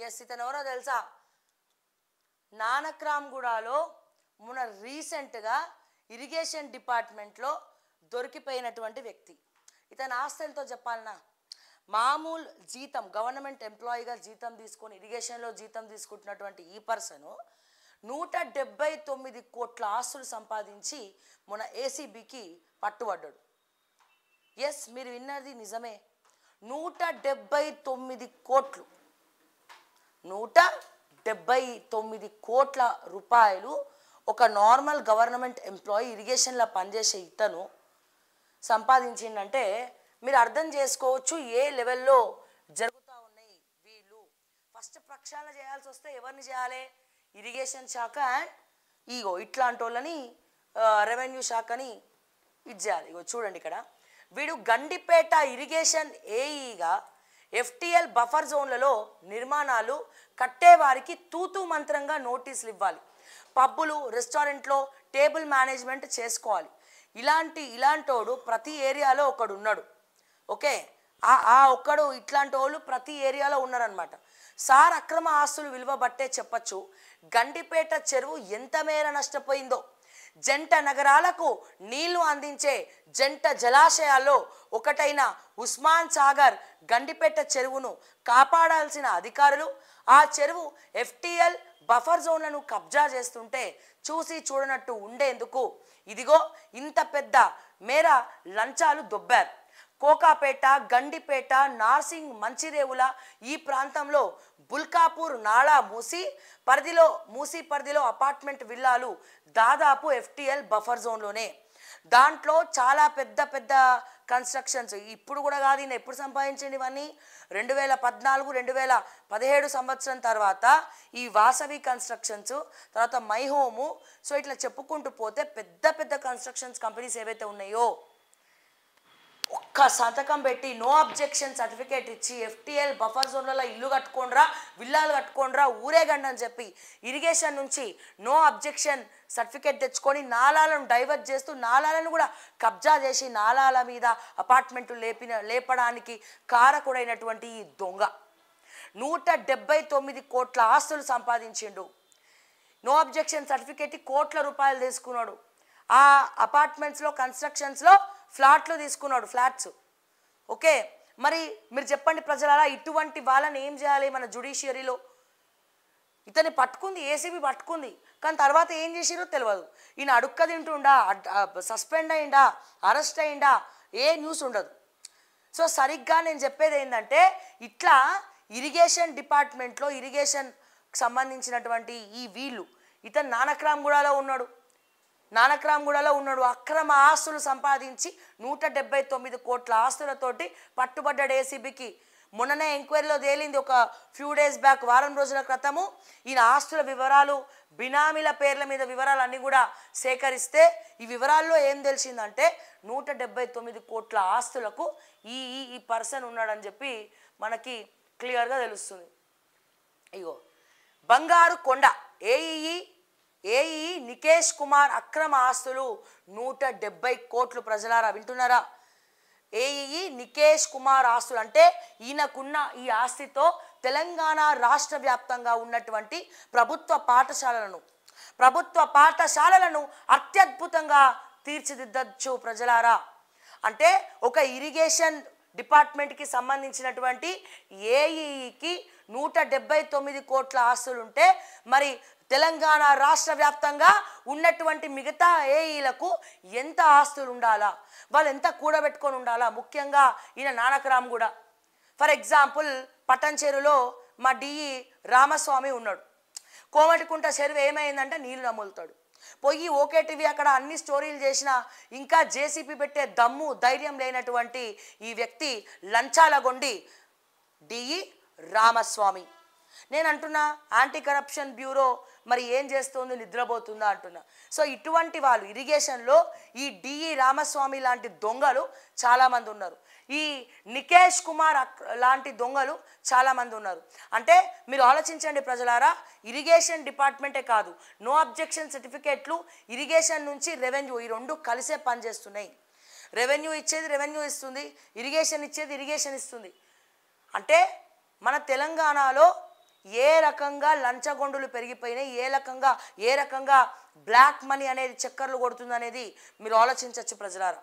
yes ఇతను ఎవరో తెలుసా నానక్రామ్గూడలో మొన్న రీసెంట్గా ఇరిగేషన్ డిపార్ట్మెంట్లో దొరికిపోయినటువంటి వ్యక్తి ఇతని ఆస్తులతో చెప్పాలన్నా మామూలు జీతం గవర్నమెంట్ ఎంప్లాయీగా జీతం తీసుకొని ఇరిగేషన్లో జీతం తీసుకుంటున్నటువంటి ఈ పర్సను నూట డెబ్బై తొమ్మిది కోట్ల ఆస్తులు సంపాదించి మన ఏసీబీకి పట్టుబడ్డాడు ఎస్ మీరు విన్నది నిజమే నూట డెబ్బై తొమ్మిది కోట్లు డెబ్బై తొమ్మిది కోట్ల రూపాయలు ఒక నార్మల్ గవర్నమెంట్ ఎంప్లాయీ ఇరిగేషన్లో పనిచేసే ఇతను సంపాదించిందంటే మీరు అర్థం చేసుకోవచ్చు ఏ లెవెల్లో జరుగుతూ ఉన్నాయి వీళ్ళు ఫస్ట్ ప్రక్షాళన చేయాల్సి వస్తే ఎవరిని చేయాలి ఇరిగేషన్ శాఖ అండ్ ఇగో ఇట్లాంటి వాళ్ళని రెవెన్యూ శాఖని ఇది చేయాలి ఇగో చూడండి ఇక్కడ వీడు గండిపేట ఇరిగేషన్ ఏఈగా ఎఫ్టీఎల్ బఫర్ జోన్లలో నిర్మాణాలు కట్టేవారికి తూతు మంత్రంగా నోటీసులు ఇవ్వాలి పబ్బులు రెస్టారెంట్లో టేబుల్ మేనేజ్మెంట్ చేసుకోవాలి ఇలాంటి ఇలాంటోడు ప్రతి ఏరియాలో ఒకడు ఉన్నాడు ఓకే ఆ ఒక్కడు ఇట్లాంటి వాళ్ళు ప్రతి ఏరియాలో ఉన్నారనమాట సార్ అక్రమ ఆస్తులు విలువ బట్టే చెప్పచ్చు గండిపేట చెరువు ఎంత మేర నష్టపోయిందో జంట నగరాలకు నీళ్లు అందించే జంట జలాశయాల్లో ఒకటైన ఉస్మాన్ సాగర్ గండిపేట చెరువును కాపాడాల్సిన అధికారులు ఆ చెరువు ఎఫ్టీఎల్ బఫర్ జోన్లను కబ్జా చేస్తుంటే చూసి చూడనట్టు ఉండేందుకు ఇదిగో ఇంత పెద్ద మేర లంచాలు దొబ్బారు కోకాపేట గండిపేట నార్సింగ్ మంచిరేవుల ఈ ప్రాంతంలో బుల్కాపూర్ నాళా మూసి పరిధిలో మూసి పరిధిలో అపార్ట్మెంట్ విల్లాలు దాదాపు ఎఫ్టీఎల్ బఫర్ జోన్లోనే దాంట్లో చాలా పెద్ద పెద్ద కన్స్ట్రక్షన్స్ ఇప్పుడు కూడా కాదు ఈయన ఎప్పుడు సంపాదించండి ఇవన్నీ రెండు వేల పద్నాలుగు రెండు వేల పదిహేడు సంవత్సరం తర్వాత ఈ వాసవి కన్స్ట్రక్షన్స్ తర్వాత మై హోము సో ఇట్లా చెప్పుకుంటూ పోతే పెద్ద పెద్ద కన్స్ట్రక్షన్స్ కంపెనీస్ ఏవైతే ఉన్నాయో సంతకం పెట్టి నో అబ్జెక్షన్ సర్టిఫికేట్ ఇచ్చి ఎఫ్టీఎల్ బఫర్ జోన్లలో ఇల్లు కట్టుకోండ్రా విల్లాలు కట్టుకోండ్రా గండి అని చెప్పి ఇరిగేషన్ నుంచి నో అబ్జెక్షన్ సర్టిఫికేట్ తెచ్చుకొని నాలాలను డైవర్ట్ చేస్తూ నాలాలను కూడా కబ్జా చేసి నాలాల మీద అపార్ట్మెంట్లు లేపిన లేపడానికి కారకుడైనటువంటి ఈ దొంగ నూట డెబ్బై తొమ్మిది కోట్ల ఆస్తులు సంపాదించిండు నో అబ్జెక్షన్ సర్టిఫికేట్ కోట్ల రూపాయలు తీసుకున్నాడు ఆ అపార్ట్మెంట్స్లో కన్స్ట్రక్షన్స్లో ఫ్లాట్లు తీసుకున్నాడు ఫ్లాట్స్ ఓకే మరి మీరు చెప్పండి ప్రజలారా ఇటువంటి వాళ్ళని ఏం చేయాలి మన జుడిషియరీలో ఇతన్ని పట్టుకుంది ఏసీబీ పట్టుకుంది కానీ తర్వాత ఏం చేసిరో తెలియదు ఈయన అడుక్క తింటుండా సస్పెండ్ అయిందా అరెస్ట్ అయిందా ఏ న్యూస్ ఉండదు సో సరిగ్గా నేను చెప్పేది ఏంటంటే ఇట్లా ఇరిగేషన్ డిపార్ట్మెంట్లో ఇరిగేషన్ సంబంధించినటువంటి ఈ వీళ్ళు ఇతను నానక్రామ్ గూడాలో ఉన్నాడు నానక్రామ్గూడలో ఉన్నాడు అక్రమ ఆస్తులు సంపాదించి నూట డెబ్బై తొమ్మిది కోట్ల ఆస్తులతోటి పట్టుబడ్డాడు ఏసీబీకి మొన్ననే ఎంక్వైరీలో తేలింది ఒక ఫ్యూ డేస్ బ్యాక్ వారం రోజుల క్రితము ఈయన ఆస్తుల వివరాలు బినామీల పేర్ల మీద వివరాలు అన్నీ కూడా సేకరిస్తే ఈ వివరాల్లో ఏం తెలిసిందంటే నూట డెబ్బై తొమ్మిది కోట్ల ఆస్తులకు ఈ ఈ పర్సన్ ఉన్నాడని చెప్పి మనకి క్లియర్గా తెలుస్తుంది ఇగో బంగారు కొండ ఏఈఈ ఏఈ నికేష్ కుమార్ అక్రమ ఆస్తులు నూట డెబ్బై కోట్లు ప్రజలారా వింటున్నారా ఏఈ నికేష్ కుమార్ ఆస్తులు అంటే ఈయనకున్న ఈ ఆస్తితో తెలంగాణ రాష్ట్ర వ్యాప్తంగా ఉన్నటువంటి ప్రభుత్వ పాఠశాలలను ప్రభుత్వ పాఠశాలలను అత్యద్భుతంగా తీర్చిదిద్దచ్చు ప్రజలారా అంటే ఒక ఇరిగేషన్ డిపార్ట్మెంట్కి సంబంధించినటువంటి ఏఈకి నూట డెబ్బై తొమ్మిది కోట్ల ఆస్తులుంటే మరి తెలంగాణ రాష్ట్ర వ్యాప్తంగా ఉన్నటువంటి మిగతా ఏఈలకు ఎంత ఆస్తులు ఉండాలా వాళ్ళు ఎంత కూడబెట్టుకొని ఉండాలా ముఖ్యంగా ఈయన నానకరామ్ కూడా ఫర్ ఎగ్జాంపుల్ పట్టంచేరులో మా డిఈ రామస్వామి ఉన్నాడు కోమటికుంట చెరువు ఏమైందంటే నీళ్ళు నమ్ములుతాడు పోయి ఓకే టీవీ అక్కడ అన్ని స్టోరీలు చేసిన ఇంకా జేసీపీ పెట్టే దమ్ము ధైర్యం లేనటువంటి ఈ వ్యక్తి లంచాలగొండి డిఈ రామస్వామి నేను అంటున్నా యాంటీ కరప్షన్ బ్యూరో మరి ఏం చేస్తుంది నిద్రపోతుందా అంటున్నా సో ఇటువంటి వాళ్ళు ఇరిగేషన్లో ఈ డిఈ రామస్వామి లాంటి దొంగలు చాలామంది ఉన్నారు ఈ నికేష్ కుమార్ లాంటి దొంగలు చాలామంది ఉన్నారు అంటే మీరు ఆలోచించండి ప్రజలారా ఇరిగేషన్ డిపార్ట్మెంటే కాదు నో అబ్జెక్షన్ సర్టిఫికేట్లు ఇరిగేషన్ నుంచి రెవెన్యూ ఈ రెండు కలిసే పనిచేస్తున్నాయి రెవెన్యూ ఇచ్చేది రెవెన్యూ ఇస్తుంది ఇరిగేషన్ ఇచ్చేది ఇరిగేషన్ ఇస్తుంది అంటే మన తెలంగాణలో ఏ రకంగా లంచగొండులు పెరిగిపోయినాయి ఏ రకంగా ఏ రకంగా బ్లాక్ మనీ అనేది చక్కర్లు కొడుతుంది అనేది మీరు ఆలోచించవచ్చు ప్రజలారా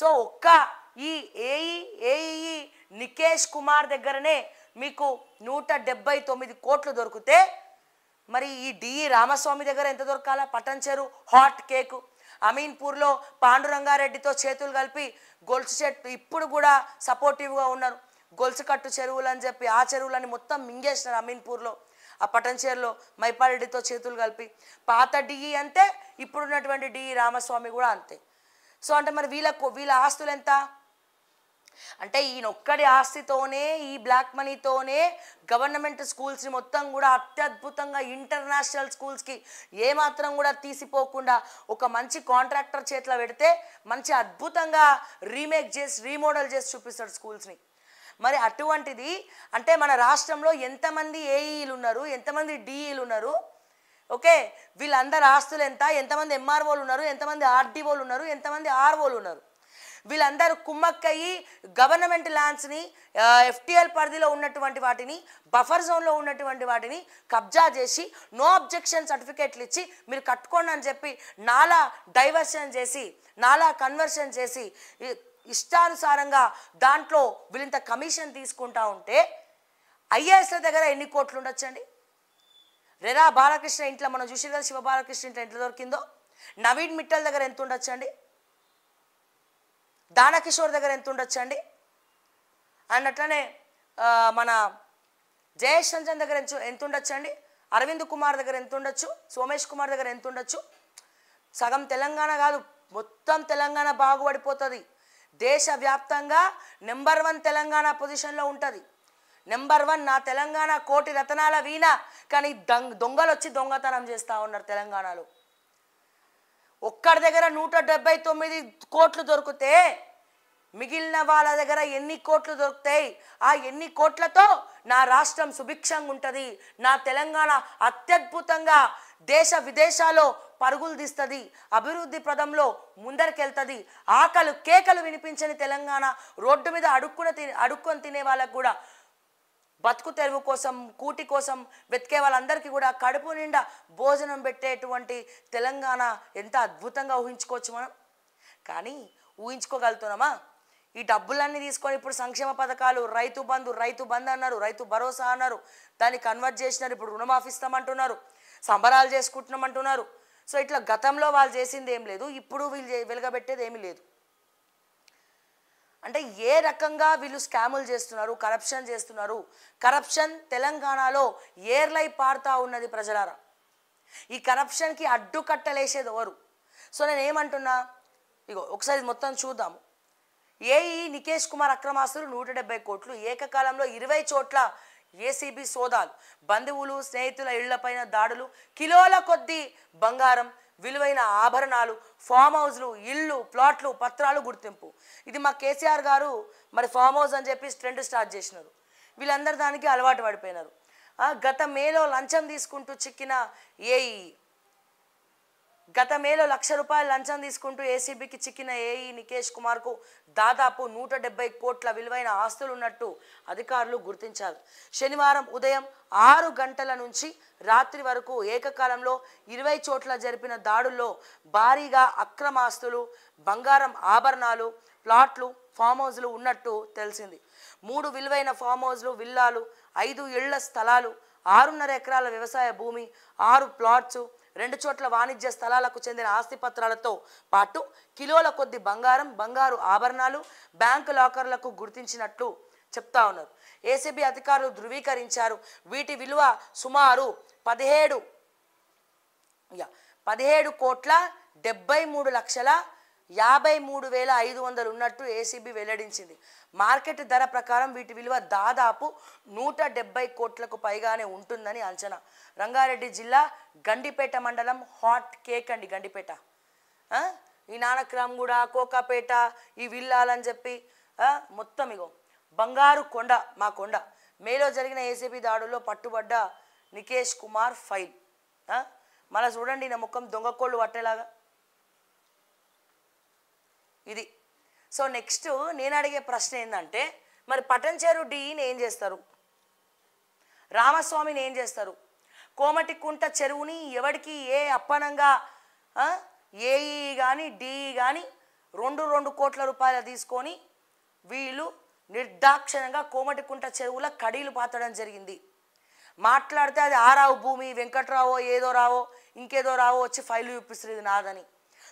సో ఒక్క ఈ ఏఈ ఏఈ నికేష్ కుమార్ దగ్గరనే మీకు నూట డెబ్బై తొమ్మిది కోట్లు దొరికితే మరి ఈ డిఈ రామస్వామి దగ్గర ఎంత దొరకాలా పటంచెరు హాట్ కేకు అమీన్పూర్లో పాండురంగారెడ్డితో చేతులు కలిపి గొలుసు చెట్టు ఇప్పుడు కూడా సపోర్టివ్గా ఉన్నారు గొలుసు కట్టు చెరువులు అని చెప్పి ఆ చెరువులని మొత్తం మింగేసినారు అమీన్పూర్లో ఆ పటంచేరులో మైపారెడ్డితో చేతులు కలిపి పాత డిఈ అంతే ఇప్పుడున్నటువంటి డిఈ రామస్వామి కూడా అంతే సో అంటే మరి వీళ్ళ వీళ్ళ ఆస్తులు ఎంత అంటే ఈయన ఒక్కడి ఆస్తితోనే ఈ బ్లాక్ మనీతోనే గవర్నమెంట్ స్కూల్స్ని మొత్తం కూడా అత్యద్భుతంగా ఇంటర్నేషనల్ స్కూల్స్కి ఏమాత్రం కూడా తీసిపోకుండా ఒక మంచి కాంట్రాక్టర్ చేతిలో పెడితే మంచి అద్భుతంగా రీమేక్ చేసి రీమోడల్ చేసి చూపిస్తాడు స్కూల్స్ని మరి అటువంటిది అంటే మన రాష్ట్రంలో ఎంతమంది ఏఈలు ఉన్నారు ఎంతమంది డిఈలు ఉన్నారు ఓకే వీళ్ళందరి ఆస్తులు ఎంత ఎంతమంది ఎంఆర్ఓలు ఉన్నారు ఎంతమంది ఆర్డీఓలు ఉన్నారు ఎంతమంది ఆర్ఓలు ఉన్నారు వీళ్ళందరూ కుమ్మక్కయ్యి గవర్నమెంట్ ల్యాండ్స్ని ఎఫ్టీఎల్ పరిధిలో ఉన్నటువంటి వాటిని బఫర్ జోన్లో ఉన్నటువంటి వాటిని కబ్జా చేసి నో అబ్జెక్షన్ సర్టిఫికేట్లు ఇచ్చి మీరు కట్టుకోండి అని చెప్పి నాలా డైవర్షన్ చేసి నాలా కన్వర్షన్ చేసి ఇష్టానుసారంగా దాంట్లో వీళ్ళంత కమిషన్ తీసుకుంటా ఉంటే ఐఏఎస్ల దగ్గర ఎన్ని కోట్లు ఉండొచ్చండి రెరా బాలకృష్ణ ఇంట్లో మనం చూసి కదా శివ బాలకృష్ణ ఇంట్లో ఎంత దొరికిందో నవీన్ మిట్టల్ దగ్గర ఎంత ఉండొచ్చండి దానకిషోర్ దగ్గర ఎంత ఉండొచ్చు అండి అండ్ అట్లనే మన జయేష్ రంజన్ దగ్గర ఎంత ఉండొచ్చు అండి అరవింద్ కుమార్ దగ్గర ఎంత ఉండొచ్చు సోమేష్ కుమార్ దగ్గర ఎంత ఉండొచ్చు సగం తెలంగాణ కాదు మొత్తం తెలంగాణ బాగుపడిపోతుంది దేశవ్యాప్తంగా నెంబర్ వన్ తెలంగాణ పొజిషన్లో ఉంటుంది నెంబర్ వన్ నా తెలంగాణ కోటి రతనాల వీణ కానీ దొంగలు వచ్చి దొంగతనం చేస్తూ ఉన్నారు తెలంగాణలో ఒక్కడి దగ్గర నూట డెబ్బై తొమ్మిది కోట్లు దొరికితే మిగిలిన వాళ్ళ దగ్గర ఎన్ని కోట్లు దొరుకుతాయి ఆ ఎన్ని కోట్లతో నా రాష్ట్రం సుభిక్షంగా ఉంటుంది నా తెలంగాణ అత్యద్భుతంగా దేశ విదేశాల్లో పరుగులు తీస్తుంది అభివృద్ధి ప్రదంలో ముందరికెళ్తుంది ఆకలు కేకలు వినిపించని తెలంగాణ రోడ్డు మీద అడుక్కున తి అడుక్కొని తినే వాళ్ళకు కూడా బతుకు తెరువు కోసం కూటి కోసం వెతికే వాళ్ళందరికీ కూడా కడుపు నిండా భోజనం పెట్టేటువంటి తెలంగాణ ఎంత అద్భుతంగా ఊహించుకోవచ్చు మనం కానీ ఊహించుకోగలుగుతున్నామా ఈ డబ్బులన్నీ తీసుకొని ఇప్పుడు సంక్షేమ పథకాలు రైతు బంధు రైతు బంధు అన్నారు రైతు భరోసా అన్నారు దాన్ని కన్వర్ట్ చేసినారు ఇప్పుడు రుణమాఫిస్తాం అంటున్నారు సంబరాలు చేసుకుంటున్నామంటున్నారు సో ఇట్లా గతంలో వాళ్ళు చేసింది ఏం లేదు ఇప్పుడు వీళ్ళు వెలుగబెట్టేది ఏమీ లేదు అంటే ఏ రకంగా వీళ్ళు స్కాములు చేస్తున్నారు కరప్షన్ చేస్తున్నారు కరప్షన్ తెలంగాణలో ఏర్లై పారుతా ఉన్నది ప్రజలారా ఈ కరప్షన్కి అడ్డుకట్టలేసేది ఎవరు సో నేను ఏమంటున్నా ఇగో ఒకసారి మొత్తం చూద్దాము ఏఈ నికేష్ కుమార్ అక్రమాస్తులు నూట డెబ్బై కోట్లు ఏకకాలంలో ఇరవై చోట్ల ఏసీబీ సోదాలు బంధువులు స్నేహితుల ఇళ్లపైన దాడులు కిలోల కొద్దీ బంగారం విలువైన ఆభరణాలు ఫామ్ హౌజ్లు ఇళ్ళు ప్లాట్లు పత్రాలు గుర్తింపు ఇది మా కేసీఆర్ గారు మరి ఫామ్ హౌస్ అని చెప్పి ట్రెండ్ స్టార్ట్ చేసినారు వీళ్ళందరూ దానికి అలవాటు పడిపోయినారు గత మేలో లంచం తీసుకుంటూ చిక్కిన ఏఈ గత మేలో లక్ష రూపాయలు లంచం తీసుకుంటూ ఏసీబీకి చిక్కిన ఏఈ నికేష్ కుమార్కు దాదాపు నూట కోట్ల విలువైన ఆస్తులు ఉన్నట్టు అధికారులు గుర్తించారు శనివారం ఉదయం ఆరు గంటల నుంచి రాత్రి వరకు ఏకకాలంలో ఇరవై చోట్ల జరిపిన దాడుల్లో భారీగా అక్రమాస్తులు బంగారం ఆభరణాలు ప్లాట్లు ఫామ్ హౌజ్లు ఉన్నట్టు తెలిసింది మూడు విలువైన ఫామ్ హౌజ్లు విల్లాలు ఐదు ఇళ్ల స్థలాలు ఆరున్నర ఎకరాల వ్యవసాయ భూమి ఆరు ప్లాట్స్ రెండు చోట్ల వాణిజ్య స్థలాలకు చెందిన ఆస్తిపత్రాలతో పాటు కిలోల కొద్ది బంగారం బంగారు ఆభరణాలు బ్యాంకు లాకర్లకు గుర్తించినట్లు చెప్తా ఉన్నారు ఏసీబీ అధికారులు ధృవీకరించారు వీటి విలువ సుమారు పదిహేడు పదిహేడు కోట్ల డెబ్బై మూడు లక్షల యాభై మూడు వేల ఐదు వందలు ఉన్నట్టు ఏసీబీ వెల్లడించింది మార్కెట్ ధర ప్రకారం వీటి విలువ దాదాపు నూట డెబ్బై కోట్లకు పైగానే ఉంటుందని అంచనా రంగారెడ్డి జిల్లా గండిపేట మండలం హాట్ కేక్ అండి గండిపేట ఈ నానక్రామ్గూడ కోకాపేట ఈ విల్లాలని చెప్పి మొత్తం ఇగో బంగారు కొండ మా కొండ మేలో జరిగిన ఏసీబీ దాడుల్లో పట్టుబడ్డ నికేష్ కుమార్ ఫైల్ మన చూడండి నా ముఖం దొంగకోళ్ళు పట్టేలాగా ఇది సో నెక్స్ట్ నేను అడిగే ప్రశ్న ఏంటంటే మరి పటంచేరు డీని ఏం చేస్తారు రామస్వామిని ఏం చేస్తారు కోమటి కుంట చెరువుని ఎవడికి ఏ అప్పనంగా ఏఈ కానీ డిఈ కానీ రెండు రెండు కోట్ల రూపాయలు తీసుకొని వీళ్ళు నిర్దాక్షణంగా కోమటికుంట చెరువుల కడీలు పాతడం జరిగింది మాట్లాడితే అది ఆరావు భూమి వెంకట్రావో ఏదో రావో ఇంకేదో రావో వచ్చి ఫైల్ చూపిస్తుంది ఇది నాదని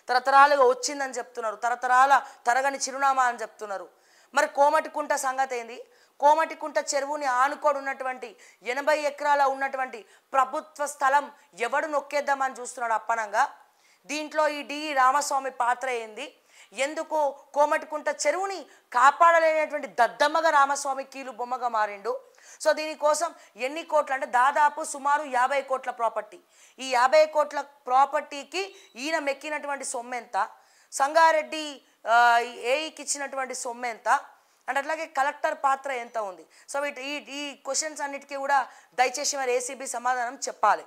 తరతరాలుగా వచ్చిందని చెప్తున్నారు తరతరాల తరగని చిరునామా అని చెప్తున్నారు మరి కోమటికుంట సంగతి ఏంది కోమటికుంట చెరువుని ఆనుకోడు ఉన్నటువంటి ఎనభై ఎకరాల ఉన్నటువంటి ప్రభుత్వ స్థలం ఎవడు నొక్కేద్దామని చూస్తున్నాడు అప్పనంగా దీంట్లో ఈ డి రామస్వామి పాత్ర ఏంది ఎందుకో కోమటికుంట చెరువుని కాపాడలేనటువంటి దద్దమ్మగా రామస్వామి కీలు బొమ్మగా మారిండు సో దీనికోసం ఎన్ని కోట్లు అంటే దాదాపు సుమారు యాభై కోట్ల ప్రాపర్టీ ఈ యాభై కోట్ల ప్రాపర్టీకి ఈయన మెక్కినటువంటి సొమ్మెంత సంగారెడ్డి ఏఈకి ఇచ్చినటువంటి సొమ్మెంత అండ్ అట్లాగే కలెక్టర్ పాత్ర ఎంత ఉంది సో వీటి ఈ క్వశ్చన్స్ అన్నిటికీ కూడా దయచేసి మరి ఏసీబీ సమాధానం చెప్పాలి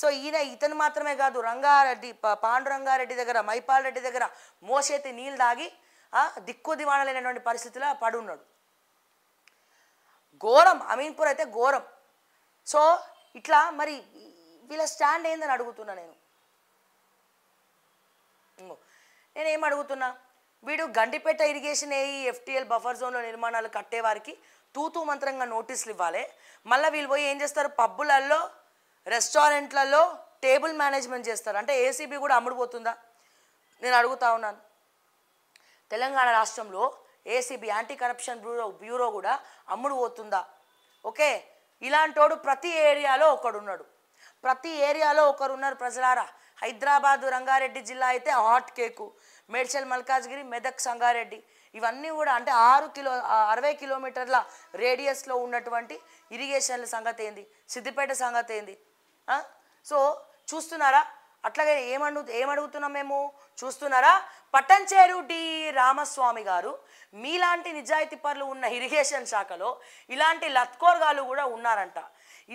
సో ఈయన ఇతను మాత్రమే కాదు రంగారెడ్డి పాండురంగారెడ్డి దగ్గర మైపాల్ రెడ్డి దగ్గర మోసేతి నీళ్ళు దాగి దిక్కు దివాణలేనటువంటి పరిస్థితిలో పడున్నాడు ఘోరం అమీన్పూర్ అయితే ఘోరం సో ఇట్లా మరి వీళ్ళ స్టాండ్ ఏందని అడుగుతున్నా నేను నేనేం అడుగుతున్నా వీడు Gandipet irrigation A FTL buffer జోన్లో నిర్మాణాలు కట్టేవారికి తూతూ మంత్రంగా నోటీసులు ఇవ్వాలి మళ్ళీ వీళ్ళు పోయి ఏం చేస్తారు పబ్బులల్లో రెస్టారెంట్లలో టేబుల్ మేనేజ్మెంట్ చేస్తారు అంటే ఏసీబీ కూడా అమ్ముడుపోతుందా నేను అడుగుతా ఉన్నాను తెలంగాణ రాష్ట్రంలో ACB anti corruption bureau bureau కూడా అమ్ముడు పోతుందా ఓకే ఇలాంటోడు ప్రతి ఏరియాలో ఒకడున్నాడు ప్రతి ఏరియాలో ఒకరున్నారు ప్రజలారా హైదరాబాదు రంగారెడ్డి జిల్లా అయితే హాట్ కేకు మేడ్చల్ మల్కాజ్గిరి మెదక్ సంగారెడ్డి ఇవన్నీ కూడా అంటే ఆరు కిలో అరవై కిలోమీటర్ల రేడియస్లో ఉన్నటువంటి ఇరిగేషన్ల సంగతి ఏంది సిద్దిపేట సంగతి ఏంది సో చూస్తున్నారా అట్లాగే ఏమడు ఏమడుగుతున్నాం మేము చూస్తున్నారా పట్టంచేరు డి రామస్వామి గారు మీలాంటి నిజాయితీ పనులు ఉన్న ఇరిగేషన్ శాఖలో ఇలాంటి లత్కోర్గాలు కూడా ఉన్నారంట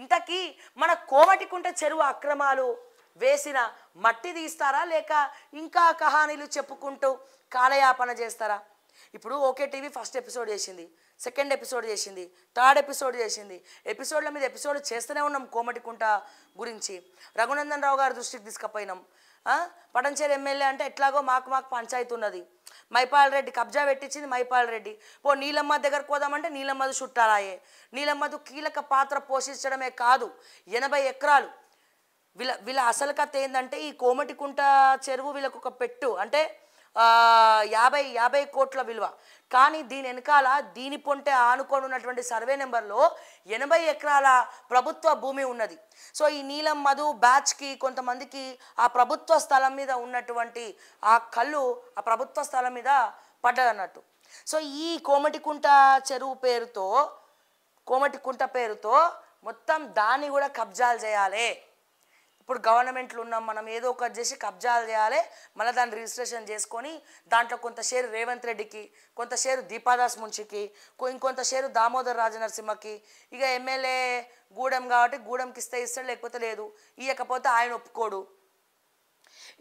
ఇంతకీ మన కోమటికుంట చెరువు అక్రమాలు వేసిన మట్టి తీస్తారా లేక ఇంకా కహానీలు చెప్పుకుంటూ కాలయాపన చేస్తారా ఇప్పుడు ఓకే టీవీ ఫస్ట్ ఎపిసోడ్ చేసింది సెకండ్ ఎపిసోడ్ చేసింది థర్డ్ ఎపిసోడ్ చేసింది ఎపిసోడ్ల మీద ఎపిసోడ్ చేస్తూనే ఉన్నాం కోమటి కుంట గురించి రఘునందన్ రావు గారి దృష్టికి తీసుకుపోయినాం పడంచేరు ఎమ్మెల్యే అంటే ఎట్లాగో మాకు మాకు పంచాయతీ ఉన్నది మైపాల్ రెడ్డి కబ్జా పెట్టించింది మైపాల్ రెడ్డి పో నీలమ్మ దగ్గరకు పోదామంటే నీలమ్మది చుట్టాలాయే నీలమ్మది కీలక పాత్ర పోషించడమే కాదు ఎనభై ఎకరాలు వీళ్ళ వీళ్ళ అసలు కథ ఏంటంటే ఈ కోమటికుంట చెరువు వీళ్ళకు ఒక పెట్టు అంటే యాభై యాభై కోట్ల విలువ కానీ దీని వెనకాల దీని పొంటే ఆనుకొని ఉన్నటువంటి సర్వే నెంబర్లో ఎనభై ఎకరాల ప్రభుత్వ భూమి ఉన్నది సో ఈ నీలం మధు బ్యాచ్కి కొంతమందికి ఆ ప్రభుత్వ స్థలం మీద ఉన్నటువంటి ఆ కళ్ళు ఆ ప్రభుత్వ స్థలం మీద పడ్డదన్నట్టు సో ఈ కోమటికుంట చెరువు పేరుతో కోమటికుంట పేరుతో మొత్తం దాన్ని కూడా కబ్జాలు చేయాలి ఇప్పుడు గవర్నమెంట్లు ఉన్నాం మనం ఏదో ఒక చేసి కబ్జాలు చేయాలి మళ్ళీ దాన్ని రిజిస్ట్రేషన్ చేసుకొని దాంట్లో కొంత షేరు రేవంత్ రెడ్డికి కొంత షేరు దీపాదాస్ మున్షికి ఇంకొంత షేరు దామోదర్ రాజనరసింహకి ఇక ఎమ్మెల్యే గూడెం కాబట్టి గూడెంకి ఇస్తే ఇస్తాడు లేకపోతే లేదు ఇవ్వకపోతే ఆయన ఒప్పుకోడు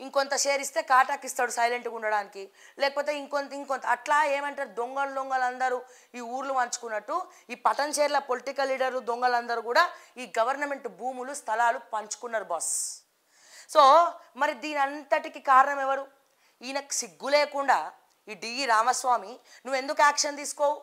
ఇంకొంత షేర్ ఇస్తే కాటాకి ఇస్తాడు సైలెంట్గా ఉండడానికి లేకపోతే ఇంకొంత ఇంకొంత అట్లా ఏమంటారు దొంగలు దొంగలు అందరూ ఈ ఊర్లు పంచుకున్నట్టు ఈ పటన్ షేర్ల పొలిటికల్ లీడర్లు దొంగలందరూ కూడా ఈ గవర్నమెంట్ భూములు స్థలాలు పంచుకున్నారు బాస్ సో మరి దీని అంతటికి కారణం ఎవరు ఈయనకు సిగ్గు లేకుండా ఈ డిఈ రామస్వామి నువ్వు ఎందుకు యాక్షన్ తీసుకోవు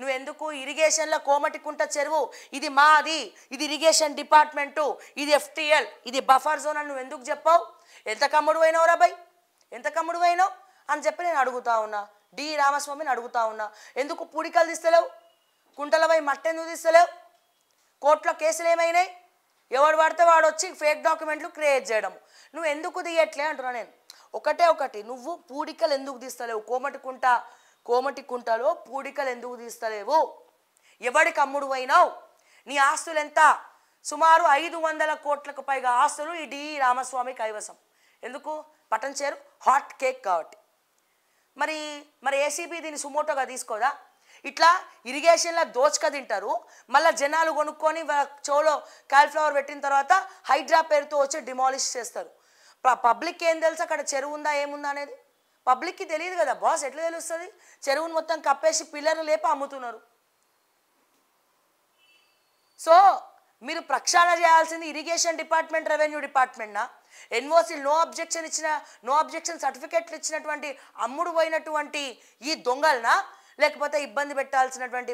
నువ్వు ఎందుకు ఇరిగేషన్లో కోమటికుంట చెరువు ఇది మాది ఇది ఇరిగేషన్ డిపార్ట్మెంటు ఇది ఎఫ్టీఎల్ ఇది బఫర్ జోన్ అని నువ్వు ఎందుకు చెప్పావు ఎంత కమ్ముడు అయినావు రాబాయ్ ఎంత కమ్ముడు అయినావు అని చెప్పి నేను అడుగుతా ఉన్నా డి రామస్వామిని అడుగుతా ఉన్నా ఎందుకు పూడికలు తీస్తలేవు కుంటలపై మట్టెందుకు ఎందుకు తీస్తలేవు కోర్టులో కేసులు ఏమైనాయి ఎవడు పడితే వాడు వచ్చి ఫేక్ డాక్యుమెంట్లు క్రియేట్ చేయడం నువ్వు ఎందుకు తీయట్లే అంటున్నా నేను ఒకటే ఒకటి నువ్వు పూడికలు ఎందుకు తీస్తలేవు కోమటి కుంట కోమటి కుంటలో పూడికలు ఎందుకు తీస్తలేవు ఎవడికి అమ్ముడు అయినావు నీ ఆస్తులు ఎంత సుమారు ఐదు వందల కోట్లకు పైగా ఆస్తులు ఈ డి రామస్వామి కైవసం ఎందుకు పటన్ చేరు హాట్ కేక్ కాబట్టి మరి మరి ఏసీబీ దీన్ని సుమోటోగా తీసుకోదా ఇట్లా ఇరిగేషన్లో దోచక తింటారు మళ్ళీ జనాలు కొనుక్కొని చెవులో కాలిఫ్లవర్ పెట్టిన తర్వాత హైడ్రా పేరుతో వచ్చి డిమాలిష్ చేస్తారు పబ్లిక్ ఏం తెలుసు అక్కడ చెరువు ఉందా ఏముందా అనేది పబ్లిక్కి తెలియదు కదా బాస్ ఎట్లా తెలుస్తుంది చెరువును మొత్తం కప్పేసి పిల్లర్లు లేపి అమ్ముతున్నారు సో మీరు ప్రక్షాళన చేయాల్సింది ఇరిగేషన్ డిపార్ట్మెంట్ రెవెన్యూ డిపార్ట్మెంట్నా ఎన్ఓసి నో అబ్జెక్షన్ ఇచ్చిన నో అబ్జెక్షన్ సర్టిఫికేట్లు ఇచ్చినటువంటి అమ్ముడు పోయినటువంటి ఈ దొంగలనా లేకపోతే ఇబ్బంది పెట్టాల్సినటువంటి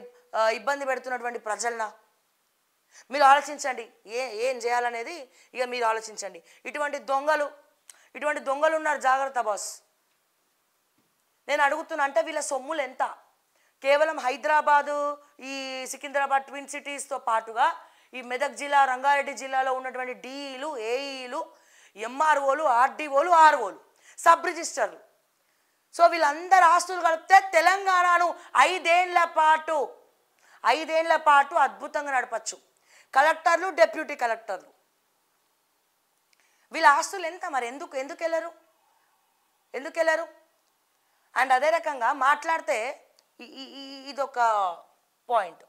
ఇబ్బంది పెడుతున్నటువంటి ప్రజలనా మీరు ఆలోచించండి ఏ ఏం చేయాలనేది ఇక మీరు ఆలోచించండి ఇటువంటి దొంగలు ఇటువంటి దొంగలు ఉన్నారు జాగ్రత్త బాస్ నేను అడుగుతున్నా అంటే వీళ్ళ సొమ్ములు ఎంత కేవలం హైదరాబాదు ఈ సికింద్రాబాద్ ట్విన్ సిటీస్తో పాటుగా ఈ మెదక్ జిల్లా రంగారెడ్డి జిల్లాలో ఉన్నటువంటి డీఈలు ఏఈలు ఎంఆర్ఓలు ఆర్డీఓలు ఆర్ఓలు సబ్ రిజిస్టర్లు సో వీళ్ళందరి ఆస్తులు కలిపితే తెలంగాణను ఐదేళ్ల పాటు ఐదేళ్ల పాటు అద్భుతంగా నడపచ్చు కలెక్టర్లు డెప్యూటీ కలెక్టర్లు వీళ్ళ ఆస్తులు ఎంత మరి ఎందుకు ఎందుకు వెళ్ళరు ఎందుకు వెళ్ళరు అండ్ అదే రకంగా మాట్లాడితే ఇదొక పాయింట్